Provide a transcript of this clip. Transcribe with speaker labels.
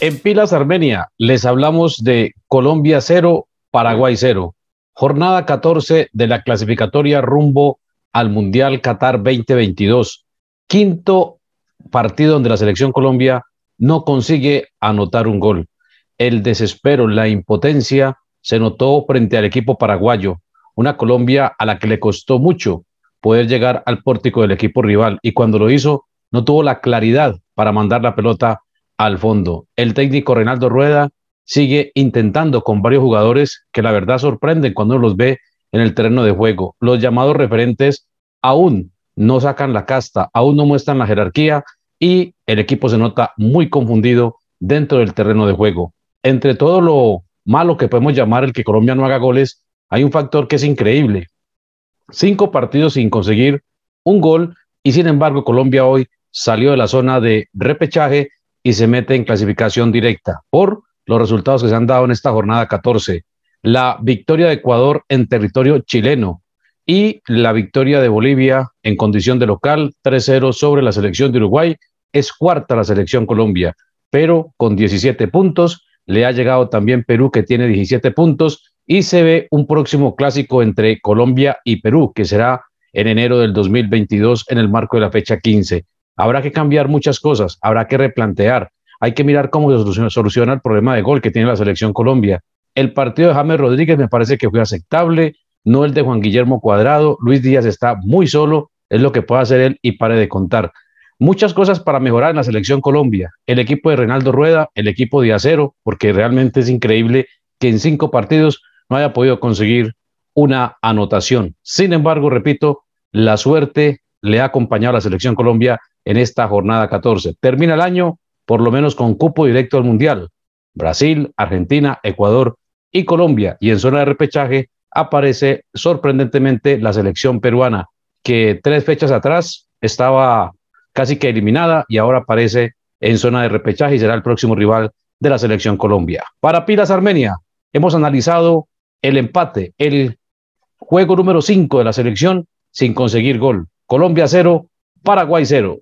Speaker 1: En Pilas Armenia les hablamos de Colombia 0, Paraguay 0. Jornada 14 de la clasificatoria rumbo al Mundial Qatar 2022. Quinto partido donde la selección Colombia no consigue anotar un gol. El desespero, la impotencia se notó frente al equipo paraguayo, una Colombia a la que le costó mucho poder llegar al pórtico del equipo rival y cuando lo hizo no tuvo la claridad para mandar la pelota al fondo. El técnico Reinaldo Rueda sigue intentando con varios jugadores que la verdad sorprenden cuando los ve en el terreno de juego. Los llamados referentes aún no sacan la casta, aún no muestran la jerarquía y el equipo se nota muy confundido dentro del terreno de juego. Entre todo lo malo que podemos llamar el que Colombia no haga goles, hay un factor que es increíble. Cinco partidos sin conseguir un gol y sin embargo Colombia hoy salió de la zona de repechaje y se mete en clasificación directa por los resultados que se han dado en esta jornada 14. La victoria de Ecuador en territorio chileno y la victoria de Bolivia en condición de local 3-0 sobre la selección de Uruguay. Es cuarta la selección Colombia, pero con 17 puntos. Le ha llegado también Perú, que tiene 17 puntos, y se ve un próximo clásico entre Colombia y Perú, que será en enero del 2022 en el marco de la fecha 15. Habrá que cambiar muchas cosas, habrá que replantear. Hay que mirar cómo se soluciona, el problema de gol que tiene la selección Colombia. El partido de James Rodríguez me parece que fue aceptable, no el de Juan Guillermo Cuadrado. Luis Díaz está muy solo, es lo que puede hacer él y pare de contar. Muchas cosas para mejorar en la selección Colombia, el equipo de Reinaldo Rueda, el equipo de Acero, porque realmente es increíble que en cinco partidos no haya podido conseguir una anotación. Sin embargo, repito, la suerte le ha acompañado a la selección Colombia en esta jornada 14. Termina el año por lo menos con cupo directo al Mundial. Brasil, Argentina, Ecuador y Colombia. Y en zona de repechaje aparece sorprendentemente la selección peruana, que tres fechas atrás estaba casi que eliminada y ahora aparece en zona de repechaje y será el próximo rival de la selección Colombia. Para Pilas Armenia, hemos analizado el empate, el juego número 5 de la selección sin conseguir gol. Colombia 0, Paraguay 0.